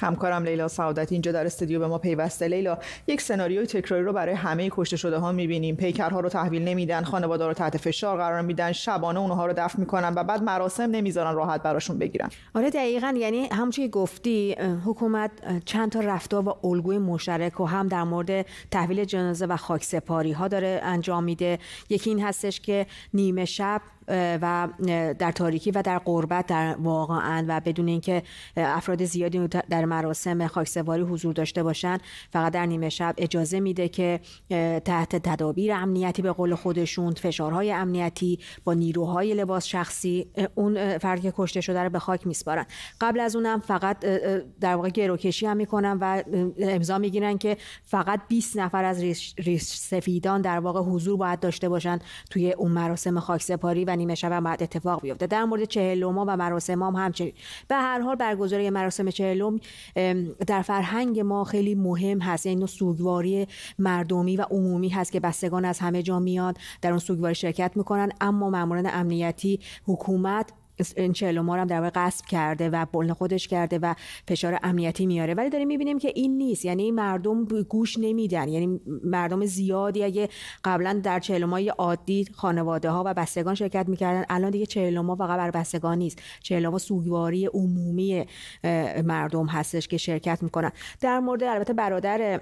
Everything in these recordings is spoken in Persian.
همکارم لیلا سعادت اینجا در استودیو به ما پیوسته لیلا یک سناریوی تکراری رو برای همه کشته شده ها میبینیم پیکرها رو تحویل نمیدن خانواده رو تحت فشار قرار میدن شبانه اونها رو دفن میکنن و بعد مراسم نمیذارن راحت براشون بگیرن آره دقیقا یعنی همونجوری گفتی حکومت چند تا رفتار و الگوی مشترک و هم در مورد تحویل جنازه و خاک سپاری ها داره انجام میده یکی این هستش که نیمه شب و در تاریکی و در قربت در واقعا و بدون اینکه افراد زیادی در در مراسم خاکسواری حضور داشته باشند فقط در نیمه شب اجازه میده که تحت تدابیر امنیتی به قول خودشون فشارهای امنیتی با نیروهای لباس شخصی اون فرد که کشته شده رو به خاک میسپارن قبل از اونم فقط در واقع گروکشی هم میکنن و امضا میگیرن که فقط 20 نفر از ریس سفیدان در واقع حضور باید داشته باشند توی اون مراسم خاکسپاری و نیمه شب بعد اتفاق بیفته در مورد چهلوما و مراسم هم همچنین به هر حال برگزاری مراسم چهلوم در فرهنگ ما خیلی مهم هست یعنی سوگواری مردمی و عمومی هست که بستگان از همه جا میاد در اون سوگواری شرکت میکنن اما ماموران امنیتی حکومت این ما هم در واقع قصب کرده و بلن خودش کرده و فشار امنیتی میاره ولی داریم میبینیم که این نیست یعنی مردم گوش نمیدن یعنی مردم زیادی اگه قبلا در چهلمای عادی خانواده ها و بستگان شرکت میکردن الان دیگه ما فقط بر بستگان نیست ما سوگواری عمومی مردم هستش که شرکت میکنن در مورد البته برادر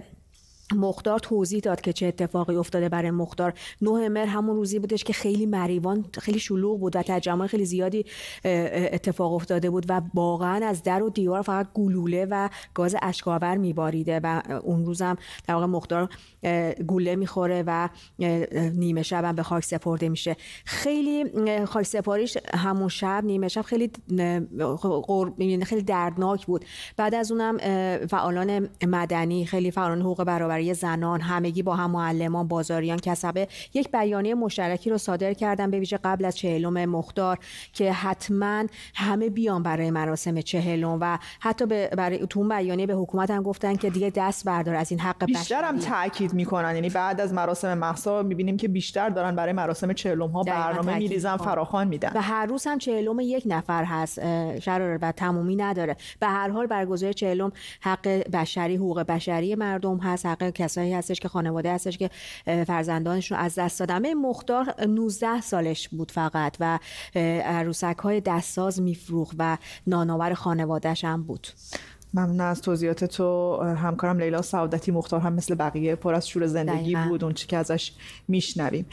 مختار توضیح داد که چه اتفاقی افتاده برای مختار نه مر همون روزی بودش که خیلی مریوان خیلی شلوغ بود و تجمع خیلی زیادی اتفاق افتاده بود و واقعا از در و دیوار فقط گلوله و گاز اشکاور میباریده و اون روزم در واقع مختار گوله میخوره و نیمه شب هم به خاک سپرده میشه خیلی خاک سپاریش همون شب نیمه شب خیلی یعنی خیلی دردناک بود بعد از اونم فعالان مدنی خیلی فعالان حقوق برابر برای زنان همگی با هم معلمان بازاریان کسبه یک بیانیه مشترکی رو صادر کردن به ویژه قبل از چهلم مختار که حتما همه بیان برای مراسم چهلم و حتی به برای اون بیانیه به حکومت هم گفتن که دیگه دست بردار از این حق بیشتر هم تاکید میکنن یعنی بعد از مراسم مهسا میبینیم که بیشتر دارن برای مراسم چهلم ها برنامه میریزن فراخوان میدن و هر روز هم چهلم یک نفر هست شرور و تمومی نداره به هر حال برگزاری چهلم حق بشری حقوق بشری مردم هست حق کسایی هستش که خانواده هستش که فرزندانشون از دست دادن مختار 19 سالش بود فقط و عروسک های دستساز میفروخت و ناناور خانوادهش هم بود ممنون از توضیحات تو همکارم لیلا سعادتی مختار هم مثل بقیه پر از شور زندگی بود اون چی که ازش میشنویم